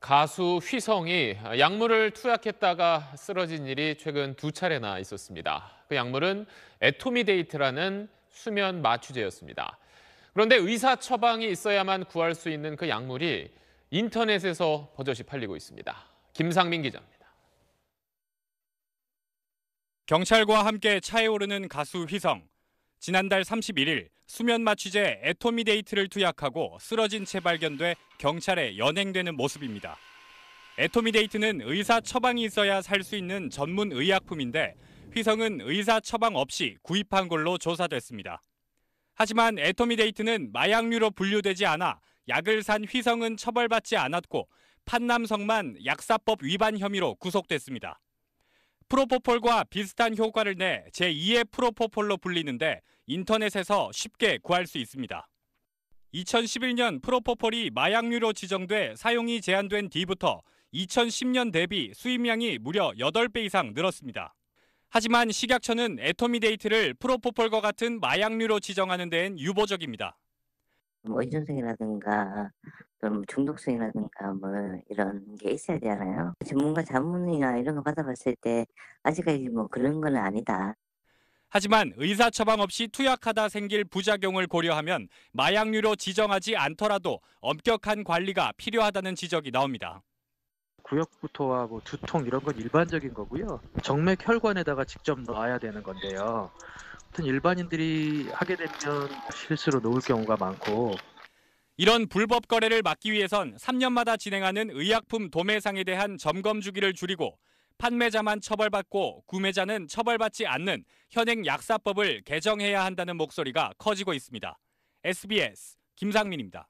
가수 휘성이 약물을 투약했다가 쓰러진 일이 최근 두 차례나 있었습니다. 그 약물은 에토미데이트라는 수면 마취제였습니다. 그런데 의사 처방이 있어야만 구할 수 있는 그 약물이 인터넷에서 버젓이 팔리고 있습니다. 김상민 기자입니다. 경찰과 함께 차에 오르는 가수 휘성. 지난달 31일 수면 마취제 에토미데이트를 투약하고 쓰러진 채 발견돼 경찰에 연행되는 모습입니다. 에토미데이트는 의사 처방이 있어야 살 수 있는 전문 의약품인데 휘성은 의사 처방 없이 구입한 걸로 조사됐습니다. 하지만 에토미데이트는 마약류로 분류되지 않아 약을 산 휘성은 처벌받지 않았고 판남성만 약사법 위반 혐의로 구속됐습니다. 프로포폴과 비슷한 효과를 내 제2의 프로포폴로 불리는데 인터넷에서 쉽게 구할 수 있습니다. 2011년 프로포폴이 마약류로 지정돼 사용이 제한된 뒤부터 2010년 대비 수입량이 무려 8배 이상 늘었습니다. 하지만 식약처는 에토미데이트를 프로포폴과 같은 마약류로 지정하는 데엔 유보적입니다. 뭐 의존성이라든가 그럼 중독성이라든가 뭐 이런 게 있어야 되잖아요. 전문가 자문이나 이런 거 받아봤을 때 아직까지 뭐 그런 건 아니다. 하지만 의사 처방 없이 투약하다 생길 부작용을 고려하면 마약류로 지정하지 않더라도 엄격한 관리가 필요하다는 지적이 나옵니다. 구역부터와 뭐 두통 이런 건 일반적인 거고요. 정맥 혈관에다가 직접 놔야 되는 건데요. 일반인들이 하게 되면 실수로 놓을 경우가 많고 이런 불법 거래를 막기 위해선 3년마다 진행하는 의약품 도매상에 대한 점검 주기를 줄이고 판매자만 처벌받고 구매자는 처벌받지 않는 현행 약사법을 개정해야 한다는 목소리가 커지고 있습니다. SBS 김상민입니다.